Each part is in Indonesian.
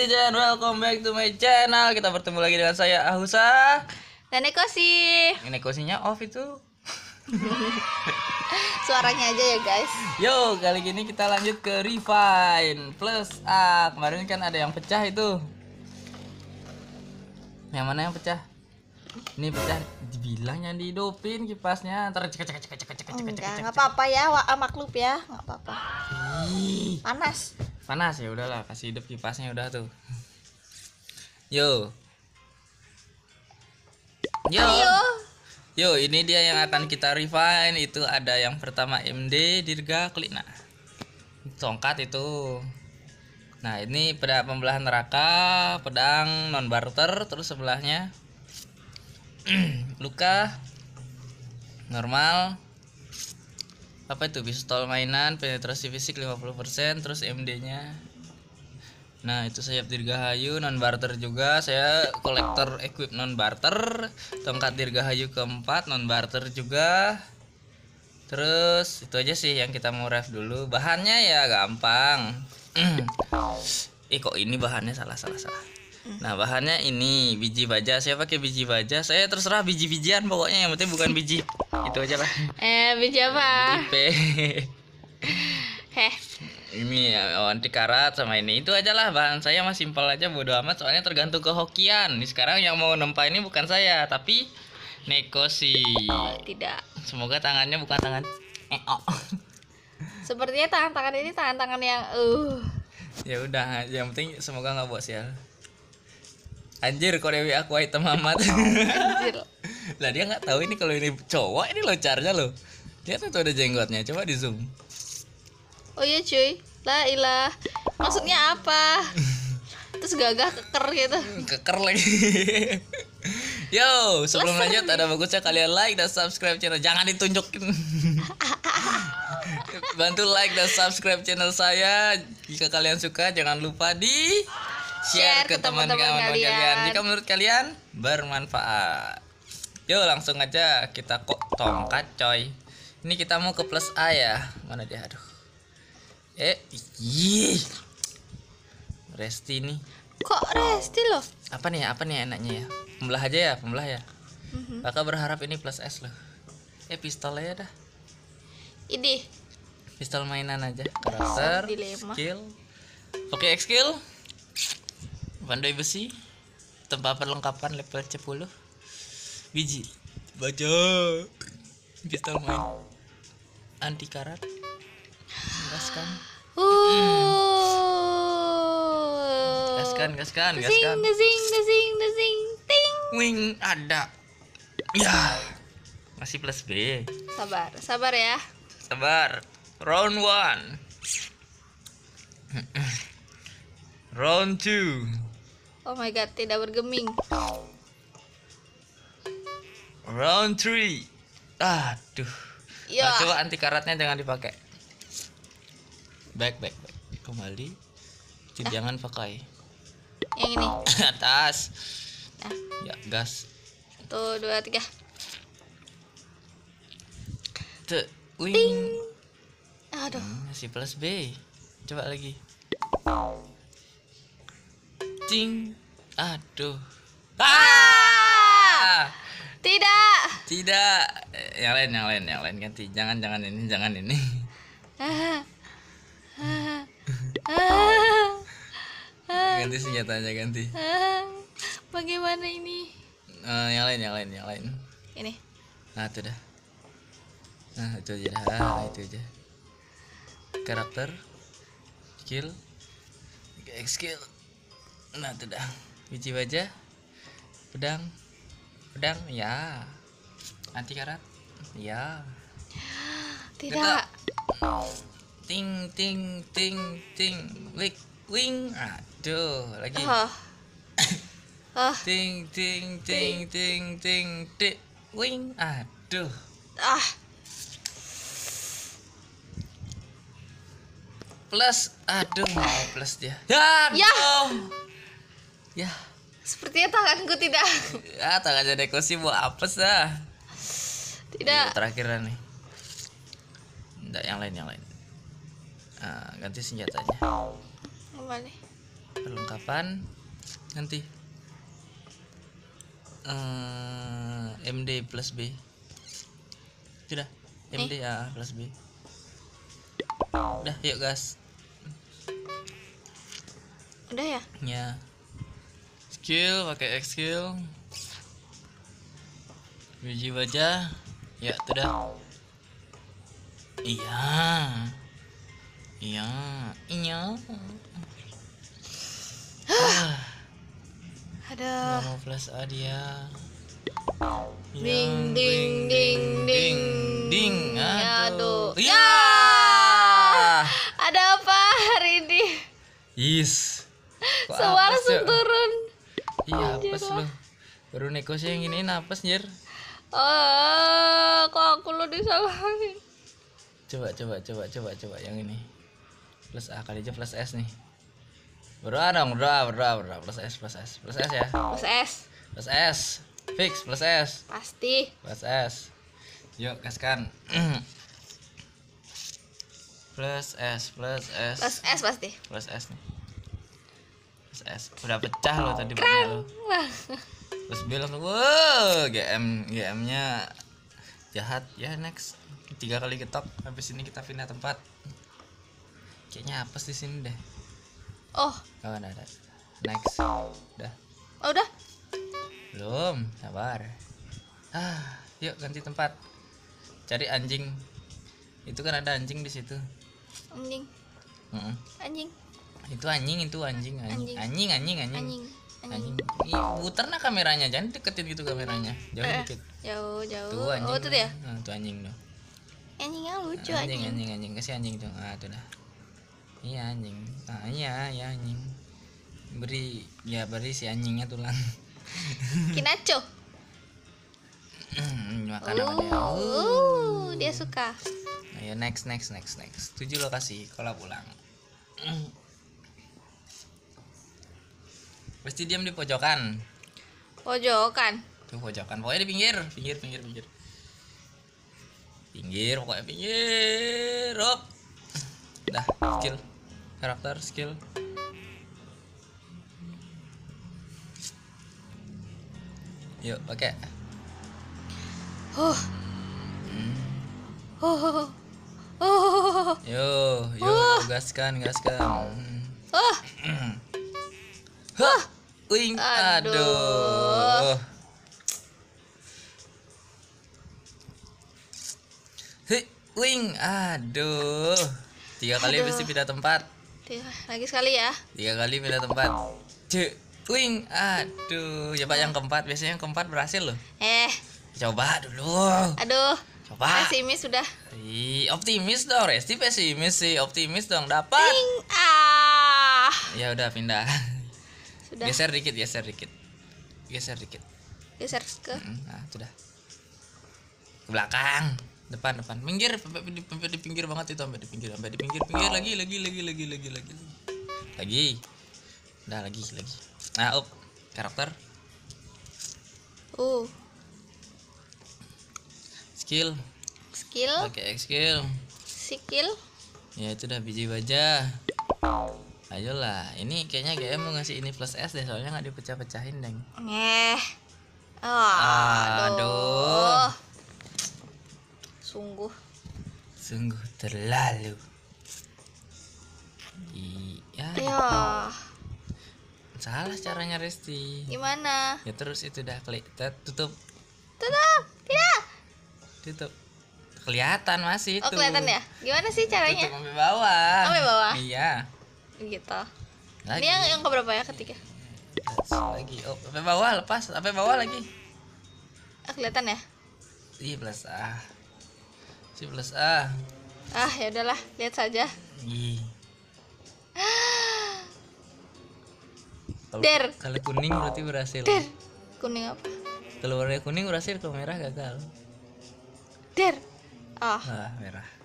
netizen, welcome back to my channel Kita bertemu lagi dengan saya Ahusa Dan Eko sihnya off itu Suaranya aja ya guys Yo, kali ini kita lanjut ke refine Plus A Kemarin kan ada yang pecah itu Yang mana yang pecah? Ini pecah dibilang dibilangnya dihidupin kipasnya Ntar cek cek cek cek cek cek cek cek Enggak, apa-apa ya, Maklup ya cek apa-apa Panas panas ya udahlah kasih hidup kipasnya udah tuh yo yo yo ini dia yang akan kita refine itu ada yang pertama MD Dirga Klina tongkat itu nah ini pada pembelahan neraka pedang non barter terus sebelahnya luka normal apa itu pistol mainan penetrasi fisik 50% terus MD-nya Nah itu sayap dirgahayu non barter juga saya kolektor equip non barter tongkat dirgahayu keempat non barter juga terus itu aja sih yang kita mau ref dulu bahannya ya gampang eh kok ini bahannya salah salah salah Nah bahannya ini biji baja. Saya pakai biji baja. Saya terserah biji-bijian pokoknya yang penting bukan biji. Itu aja lah. Eh biji apa? Biji Heh. Ini ya, anti karat sama ini itu aja lah bahan saya mah simpel aja bodo amat soalnya tergantung ke hokian Ini sekarang yang mau nempa ini bukan saya tapi neko sih oh, Tidak. Semoga tangannya bukan tangan. Eh, oh. Sepertinya tangan-tangan ini tangan-tangan yang uh. Ya udah, yang penting semoga nggak buat sial anjir korewi aku item amat anjir lah dia nggak tahu ini kalau ini cowok ini lo carnya lo lihat tuh ada jenggotnya coba di zoom oh iya cuy lah ilah maksudnya apa terus gagah keker gitu keker lagi yo sebelum lanjut nih. ada bagusnya kalian like dan subscribe channel jangan ditunjukin bantu like dan subscribe channel saya jika kalian suka jangan lupa di share ke teman-teman kalian. kalian jika menurut kalian bermanfaat yuk langsung aja kita kok tongkat coy ini kita mau ke plus A ya mana dia aduh eh iyi. Resti nih kok Resti loh apa nih apa nih enaknya ya pembelah aja ya pembelah ya mm-hmm. berharap ini plus S loh eh pistol aja dah ini pistol mainan aja karakter oh, skill oke okay, skill pandai besi tempat perlengkapan level 10 biji baca pistol main anti karat gaskan uh. gaskan gaskan gaskan gasing, gasing, gasing, ting wing ada ya masih plus B sabar sabar ya sabar round one round two Oh my god, tidak bergeming. Round 3. Aduh. Ya. Nah, coba anti karatnya jangan dipakai. Back back back. Kembali. Nah. Jangan pakai. Yang ini. Atas. Nah. Ya, gas. Tuh, dua, tiga. Tuh, wing. Ting. Aduh. Hmm, masih plus B. Coba lagi cing aduh ah! ah! tidak tidak eh, yang lain yang lain yang lain ganti jangan jangan ini jangan ini ganti senjatanya ganti bagaimana ini uh, yang lain yang lain yang lain ini nah itu dah nah itu aja dah nah, itu aja karakter skill skill nah itu dah biji baja pedang pedang ya anti karat ya tidak ting ting ting ting lik wing aduh lagi oh. Oh. ting ting ting ting ting ting wing aduh ah plus aduh mau plus dia ya, ya ya sepertinya tanganku tidak ya tangannya jadi kursi buat apa sah tidak Yuk, iya, terakhir nih tidak yang lain yang lain nah, ganti senjatanya apa nih perlengkapan ganti hmm, eh, MD plus B sudah MD a plus B udah yuk gas udah ya ya skill pakai X skill biji wajah ya sudah iya iya iya ada mau flash A dia ding ding ding ding ding aduh ya, ya. ada apa hari ini yes Suara sentur napas lu baru neko sih yang ini napas nyer oh eh, kok aku lo disalahin coba coba coba coba coba yang ini plus a kali aja plus s nih berdoa dong berdoa berdoa berdoa plus s plus s plus s ya plus s plus s fix plus s pasti plus s yuk kaskan plus s plus s plus s pasti plus s nih SS udah pecah loh tadi Keren terus bilang wow GM GM nya jahat ya next tiga kali ketok habis ini kita pindah tempat kayaknya apes di sini deh oh oh ada ada next udah oh, udah belum sabar ah yuk ganti tempat cari anjing itu kan ada anjing di situ anjing mm -mm. anjing itu anjing itu anjing anjing anjing anjing anjing anjing, anjing. anjing. anjing. anjing kameranya jangan deketin gitu kameranya jauh eh, dikit jauh jauh tuh anjing oh, itu anjing nah, tuh anjing tuh anjingnya ah, lucu anjing anjing anjing, anjing. kasih anjing tuh ah tuh dah iya anjing ah iya iya anjing beri ya beri si anjingnya tulang kinaco hmm, makan oh, dia. Uh. anjing dia suka ayo next next next next tujuh lokasi kalau pulang hmm. Pasti diam di pojokan. Pojokan. Tuh pojokan. Pokoknya di pinggir, pinggir, pinggir, pinggir. Pinggir, pokoknya pinggir. Up. Dah, skill. Karakter skill. Yuk, oke. Huh. Hmm. Huh. Oh. Yo, yo, gaskan, gaskan. Oh. Oh uing aduh, aduh. Hei, aduh tiga kali aduh. mesti pindah tempat tiga lagi sekali ya tiga kali pindah tempat cek uing aduh coba ya, yang keempat biasanya yang keempat berhasil loh eh coba dulu aduh coba pesimis sudah Ih, optimis dong Resti pesimis sih optimis dong dapat wing ah ya udah pindah sudah geser dikit geser dikit geser dikit geser ke nah sudah ke belakang depan depan pinggir sampai di, di pinggir banget itu sampai di pinggir sampai di pinggir pinggir lagi lagi lagi lagi lagi lagi lagi udah lagi lagi nah up karakter uh skill skill oke okay, skill skill ya itu udah biji baja Ayolah, ini kayaknya GM mau ngasih ini plus S deh soalnya nggak dipecah-pecahin, Deng. Eh. Oh, aduh. aduh. Sungguh. Sungguh terlalu. Iya. Ya. Salah caranya Resti. Gimana? Ya terus itu udah klik tutup. Tutup. Tidak. Ya. Tutup kelihatan masih oh, itu. Oh, kelihatan ya? Gimana sih caranya? Tutup sampai bawah. Sampai bawah. Iya gitu lagi. ini yang yang keberapa ya ketiga lagi oh sampai bawah lepas sampai bawah lagi ah, kelihatan ya iya plus a si plus a ah ya udahlah lihat saja Ih. Kalo, Der. Kalau kuning berarti berhasil. Der. Kuning apa? Kalau warna kuning berhasil, kalau merah gagal. Der. Ah. Oh. Ah, merah.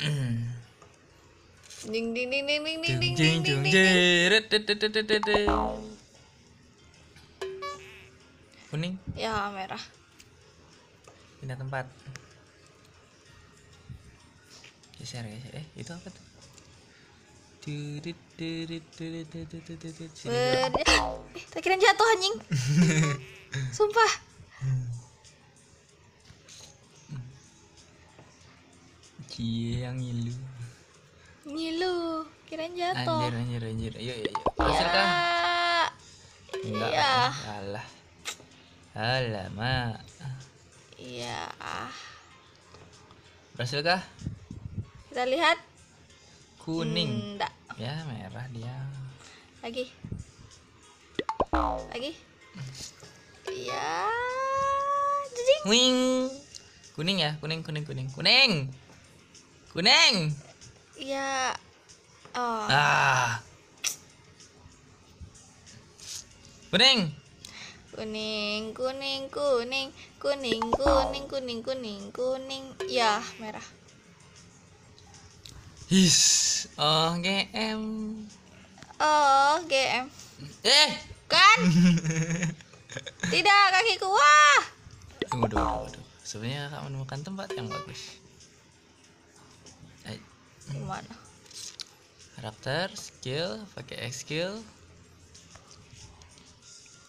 Hmm. Ding ding ding ding ding ding ding ding ding. Kuning? Ya, merah. Pindah tempat. Geser, geser. Eh, itu apa tuh? ding Eh, tak kira jatuh anjing. Sumpah. Cie yang ilu Ngilu, kirain jatuh. Anjir, anjir, anjir. Ayo, ayo, ayo. Ya. Silakan. Enggak. Iya. Alah. Alamak. Iya. Berhasil kah? Kita lihat. Kuning. Enggak. Ya, merah dia. Lagi. Lagi. Iya. Kuning. Kuning ya, kuning, kuning, kuning. Kuning. Kuning ya oh. ah kuning kuning kuning kuning kuning kuning kuning kuning kuning ya merah his oh gm oh gm eh kan tidak kakiku wah tunggu dulu, sebenarnya kamu menemukan tempat yang bagus gimana karakter skill pakai X skill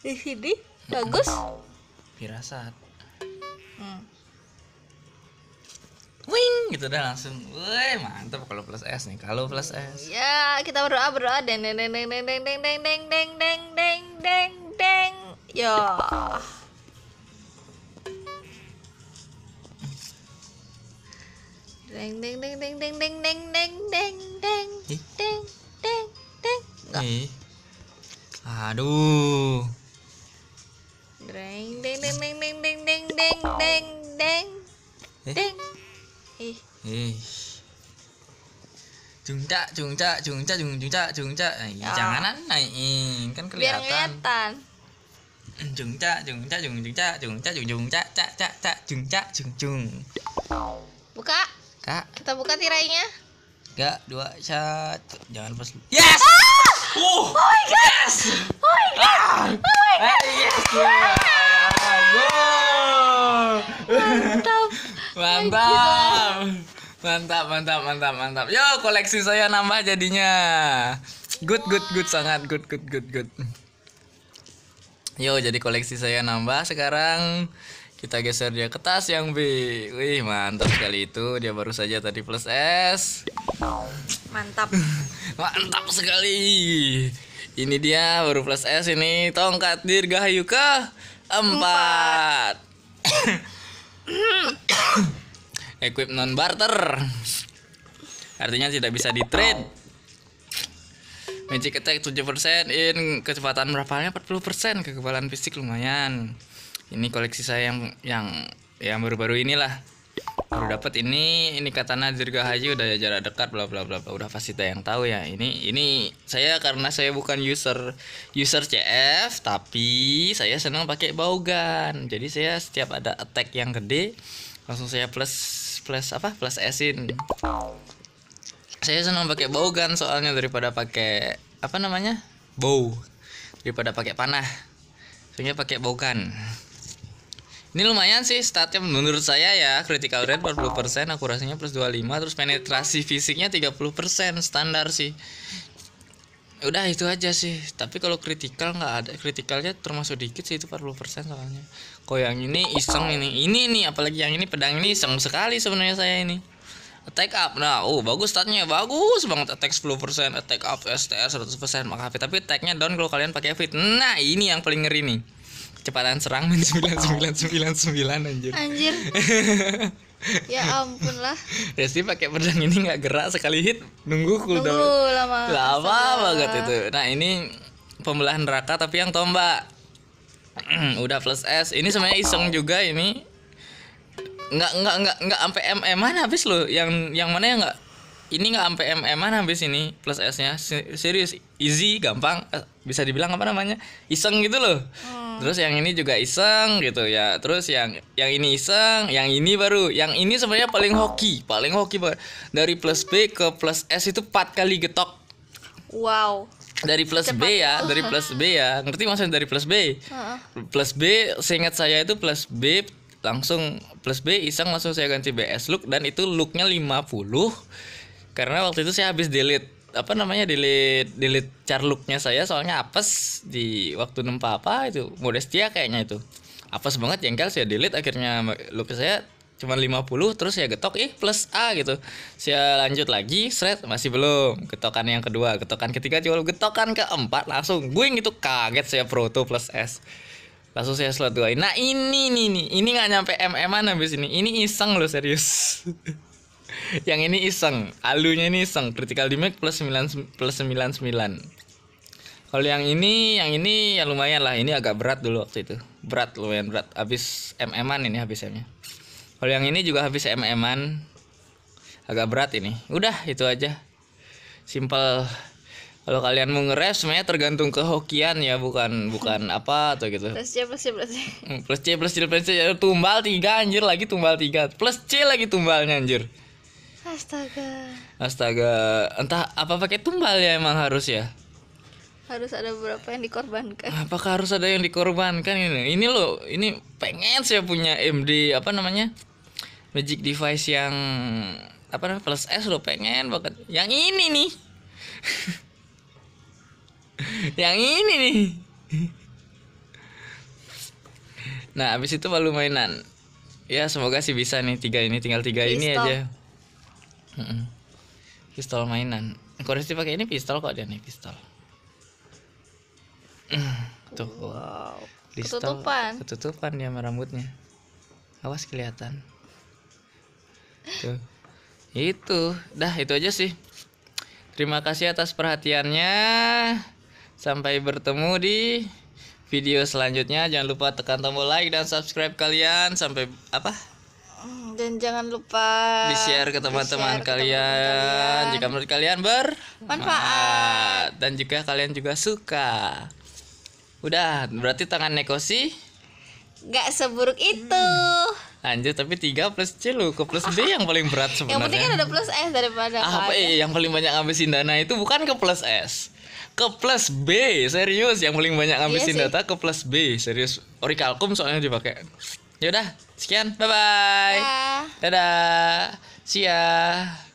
di sini bagus firasat hmm. wing gitu dah langsung weh mantap kalau plus S nih kalau plus S ya kita berdoa berdoa deng deng deng deng deng deng deng deng deng deng deng deng ya deng deng deng deng deng deng deng deng deng deng deng deng deng enggak aduh deng deng deng deng deng deng deng deng deng deng deng ih ih jungca jungca jungca jung jungca jungca janganan naik kan kelihatan biar kelihatan jungca jungca jung jungca jungca jung jungca cak cak cak jungca jung jung buka Kak. Kita buka tirainya. Tiga, dua, satu. Jangan pas. Yes! Ah! Oh, oh my god! Yes! Oh my god! Ah! Oh my god! Ah, yes! Ah! Mantap. mantap. Mantap, mantap, mantap, mantap. Yo, koleksi saya nambah jadinya. Good, good, good sangat good, good, good, good. Yo, jadi koleksi saya nambah sekarang kita geser dia ke tas yang B. Wih, mantap sekali itu. Dia baru saja tadi plus S. Mantap. mantap sekali. Ini dia baru plus S ini tongkat dirgahayu ke empat. Equip non barter. Artinya tidak bisa di trade. Magic attack 7% in kecepatan berapanya 40% kekebalan fisik lumayan ini koleksi saya yang yang yang baru-baru inilah baru dapat ini ini katana Haji udah jarak dekat bla bla bla udah pasti yang tahu ya ini ini saya karena saya bukan user user CF tapi saya senang pakai baugan jadi saya setiap ada attack yang gede langsung saya plus plus apa plus esin saya senang pakai baugan soalnya daripada pakai apa namanya bow daripada pakai panah soalnya pakai baugan ini lumayan sih statnya menurut saya ya Critical rate 40% akurasinya plus 25 Terus penetrasi fisiknya 30% standar sih Udah itu aja sih Tapi kalau critical nggak ada Criticalnya termasuk dikit sih itu 40% soalnya Kok yang ini iseng ini Ini nih apalagi yang ini pedang ini iseng sekali sebenarnya saya ini attack up nah oh bagus statnya bagus banget attack 10% attack up STR 100% maka HP tapi attacknya down kalau kalian pakai fit nah ini yang paling ngeri nih kecepatan serang main sembilan anjir. Anjir. ya ampun lah. Resti pakai pedang ini nggak gerak sekali hit nunggu cooldown. Nunggu lama. Lama banget itu. Nah, ini pembelahan neraka tapi yang tombak. Udah plus S. Ini sebenarnya iseng juga ini. Nggak nggak nggak nggak sampai MM mana habis lo. Yang yang mana yang nggak ini nggak sampai MM mana habis ini plus S-nya. Serius, easy, gampang bisa dibilang apa namanya iseng gitu loh hmm. terus yang ini juga iseng gitu ya terus yang yang ini iseng yang ini baru yang ini sebenarnya paling hoki paling hoki banget dari plus b ke plus s itu empat kali getok wow dari plus Cepat. B ya, dari plus B ya. Ngerti maksudnya dari plus B? Uh. Plus B seingat saya itu plus B langsung plus B iseng langsung saya ganti BS look dan itu looknya 50 karena waktu itu saya habis delete apa namanya delete delete charlooknya saya soalnya apes di waktu nempa apa itu modestia kayaknya itu apes banget jengkel saya delete akhirnya look saya cuma 50 terus saya getok ih eh, plus A gitu saya lanjut lagi shred masih belum getokan yang kedua getokan ketiga cuma getokan keempat langsung gue itu kaget saya proto plus S langsung saya slot dua nah ini nih nih ini nggak nyampe mm an habis ini ini iseng loh serius yang ini iseng alunya ini iseng critical damage plus 9 plus 99 kalau yang ini yang ini ya lumayan lah ini agak berat dulu waktu itu berat lumayan berat habis mm-an ini habisnya kalau yang ini juga habis mm-an agak berat ini udah itu aja simple kalau kalian mau ngeres, semuanya tergantung kehokian ya bukan bukan apa atau gitu plus C plus C plus C hmm, plus C plus C plus C ya, tumbal tiga anjir lagi tumbal tiga plus C lagi tumbalnya anjir Astaga. Astaga, entah apa pakai tumbal ya emang harus ya. Harus ada berapa yang dikorbankan? Apakah harus ada yang dikorbankan ini? Ini loh, ini pengen saya punya MD apa namanya? Magic device yang apa namanya? Plus S lo, pengen banget. Yang ini nih. yang ini nih. nah, habis itu baru mainan. Ya, semoga sih bisa nih tiga ini tinggal tiga Please ini stop. aja mm Pistol mainan. Koreksi pakai ini pistol kok dia nih pistol. Tuh. Wow. Pistol, ketutupan. Ketutupan dia ya sama rambutnya. Awas kelihatan. Tuh. itu. Dah itu aja sih. Terima kasih atas perhatiannya. Sampai bertemu di video selanjutnya. Jangan lupa tekan tombol like dan subscribe kalian. Sampai apa? dan jangan lupa di share ke teman-teman kalian. kalian jika menurut kalian bermanfaat dan juga kalian juga suka udah berarti tangan neko sih nggak seburuk itu hmm. anjir tapi tiga plus C lu ke plus D yang paling berat sebenarnya yang penting kan ada plus S daripada ah, apa eh yang paling banyak ngabisin dana itu bukan ke plus S ke plus B serius yang paling banyak ngabisin iya data ke plus B serius orikalkum soalnya dipakai yaudah Sekian, bye-bye. Dadah. See ya.